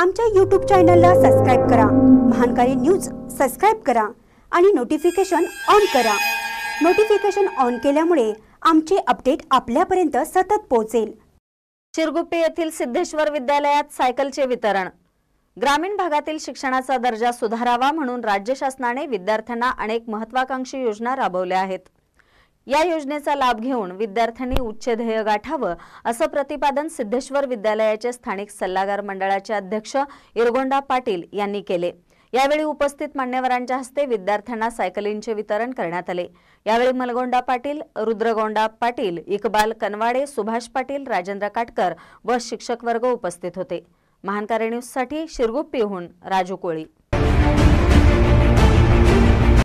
आमच्या यूट्यूब चॅनलला सबस्क्राईब करा महानकारी न्यूज सबस्क्राईब करा आणि नोटिफिकेशन ऑन करा नोटिफिकेशन ऑन केल्यामुळे आमचे अपडेट आपल्यापर्यंत सतत पोहोचेल शिरगुप्पे येथील सिद्धेश्वर विद्यालयात सायकलचे वितरण ग्रामीण भागातील शिक्षणाचा दर्जा सुधारावा म्हणून राज्य शासनाने विद्यार्थ्यांना अनेक महत्वाकांक्षी योजना राबवल्या आहेत या योजनेचा लाभ घेऊन विद्यार्थ्यांनी उच्च ध्येय गाठावं असं प्रतिपादन सिद्धेश्वर विद्यालयाचे स्थानिक सल्लागार मंडळाचे अध्यक्ष इरगोंडा पाटील यांनी केले यावेळी उपस्थित मान्यवरांच्या हस्ते विद्यार्थ्यांना सायकलींचे वितरण करण्यात आले यावेळी मलगोंडा पाटील रुद्रगोंडा पाटील इकबाल कनवाडे सुभाष पाटील राजेंद्र काटकर व शिक्षक वर्ग उपस्थित होते महानकारी न्यूजसाठी शिरगुप्पीहून राजू कोळी